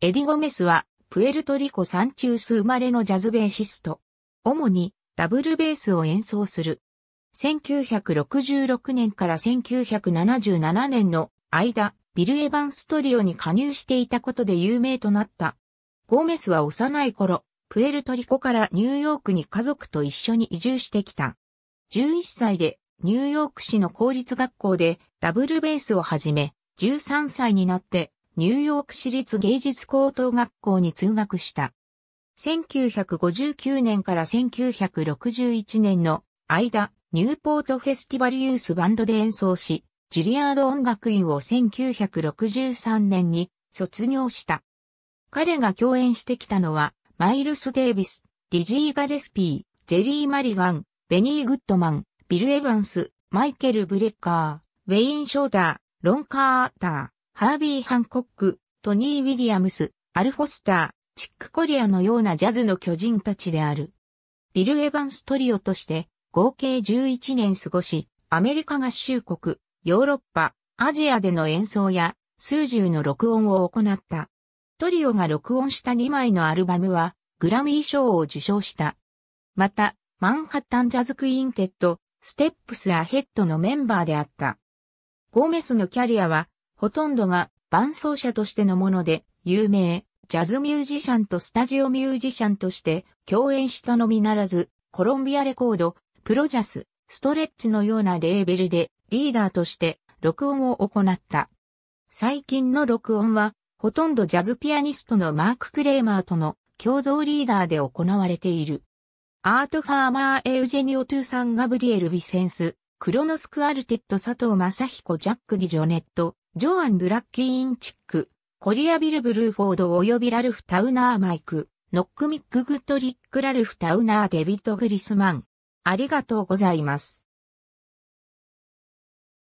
エディ・ゴメスは、プエルトリコサンチュース生まれのジャズベーシスト。主に、ダブルベースを演奏する。1966年から1977年の間、ビル・エヴァンストリオに加入していたことで有名となった。ゴメスは幼い頃、プエルトリコからニューヨークに家族と一緒に移住してきた。11歳で、ニューヨーク市の公立学校でダブルベースを始め、13歳になってニューヨーク市立芸術高等学校に通学した。1959年から1961年の間、ニューポートフェスティバルユースバンドで演奏し、ジュリアード音楽院を1963年に卒業した。彼が共演してきたのは、マイルス・デイビス、ディジー・ガレスピー、ジェリー・マリガン、ベニー・グッドマン、ビル・エヴァンス、マイケル・ブレッカー、ウェイン・ショーダー、ロン・カーター、ハービー・ハンコック、トニー・ウィリアムス、アル・フォスター、チック・コリアのようなジャズの巨人たちである。ビル・エヴァンストリオとして合計11年過ごし、アメリカ合衆国、ヨーロッパ、アジアでの演奏や数十の録音を行った。トリオが録音した2枚のアルバムはグラミー賞を受賞した。また、マンハッタンジャズクインテッド、ステップスアヘッドのメンバーであった。ゴメスのキャリアはほとんどが伴奏者としてのもので、有名、ジャズミュージシャンとスタジオミュージシャンとして共演したのみならず、コロンビアレコード、プロジャス、ストレッチのようなレーベルでリーダーとして録音を行った。最近の録音は、ほとんどジャズピアニストのマーク・クレーマーとの共同リーダーで行われている。アートファーマー・エウジェニオ・トゥーサン・ガブリエル・ビィセンス、クロノスクアルテット佐藤正彦ジャック・ディ・ジョネット、ジョアン・ブラッキー・インチック、コリア・ビル・ブルーフォード及びラルフ・タウナー・マイク、ノック・ミック・グッドリック・ラルフ・タウナー・デビッド・グリスマン。ありがとうございます。